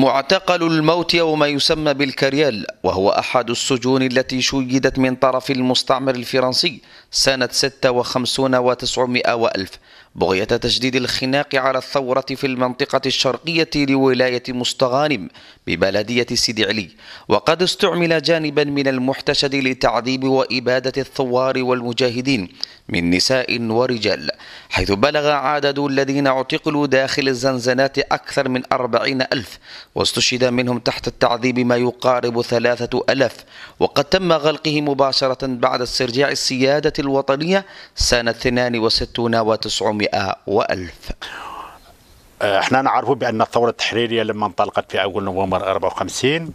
معتقل الموت أو ما يسمى بالكريال وهو أحد السجون التي شيدت من طرف المستعمر الفرنسي سنة 56 و900 وألف بغية تشديد الخناق على الثورة في المنطقة الشرقية لولاية مستغانم ببلدية سيدي علي وقد استعمل جانبا من المحتشد لتعذيب وإبادة الثوار والمجاهدين من نساء ورجال حيث بلغ عدد الذين اعتقلوا داخل الزنزانات أكثر من أربعين ألف واستشهد منهم تحت التعذيب ما يقارب ثلاثة ألف وقد تم غلقه مباشرة بعد استرجاع السيادة الوطنية سنة 62 وتسعمائة ومئة وألف آه، احنا نعرفوا بأن الثورة التحريرية لما انطلقت في أول نوفمبر 54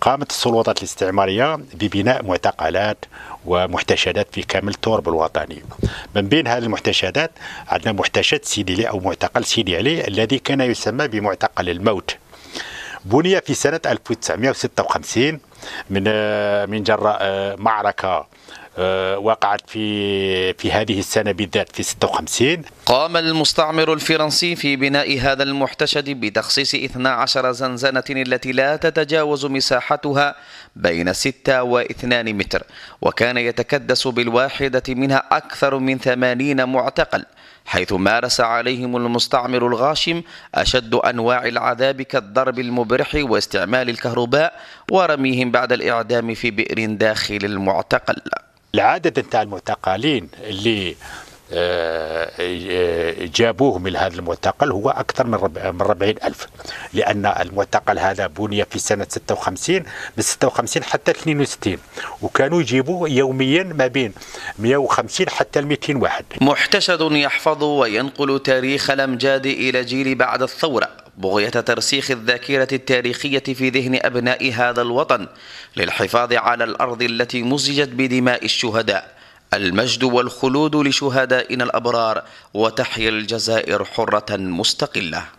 قامت السلطات الاستعمارية ببناء معتقلات ومحتشدات في كامل التراب الوطني من بين هذه المحتشدات عندنا محتشد سيدي علي أو معتقل سيدي علي الذي كان يسمى بمعتقل الموت بني في سنة 1956 من آه، من جراء آه، معركة آه، وقعت في في هذه السنه بالذات في 56 قام المستعمر الفرنسي في بناء هذا المحتشد بتخصيص 12 زنزانه التي لا تتجاوز مساحتها بين 6 و2 متر وكان يتكدس بالواحده منها اكثر من 80 معتقل حيث مارس عليهم المستعمر الغاشم أشد أنواع العذاب كالضرب المبرح واستعمال الكهرباء ورميهم بعد الإعدام في بئر داخل المعتقل العدد تاع المعتقلين اللي آه، آه، جابوه من هذا المعتقل هو أكثر من من 40000 ألف لأن المعتقل هذا بني في سنة 56 من 56 حتى 62 وكانوا يجيبوه يوميا ما بين 150 حتى 200 واحد محتشد يحفظ وينقل تاريخ الأمجاد إلى جيل بعد الثورة بغية ترسيخ الذاكرة التاريخية في ذهن أبناء هذا الوطن للحفاظ على الأرض التي مزجت بدماء الشهداء المجد والخلود لشهدائنا الأبرار وتحيا الجزائر حرة مستقلة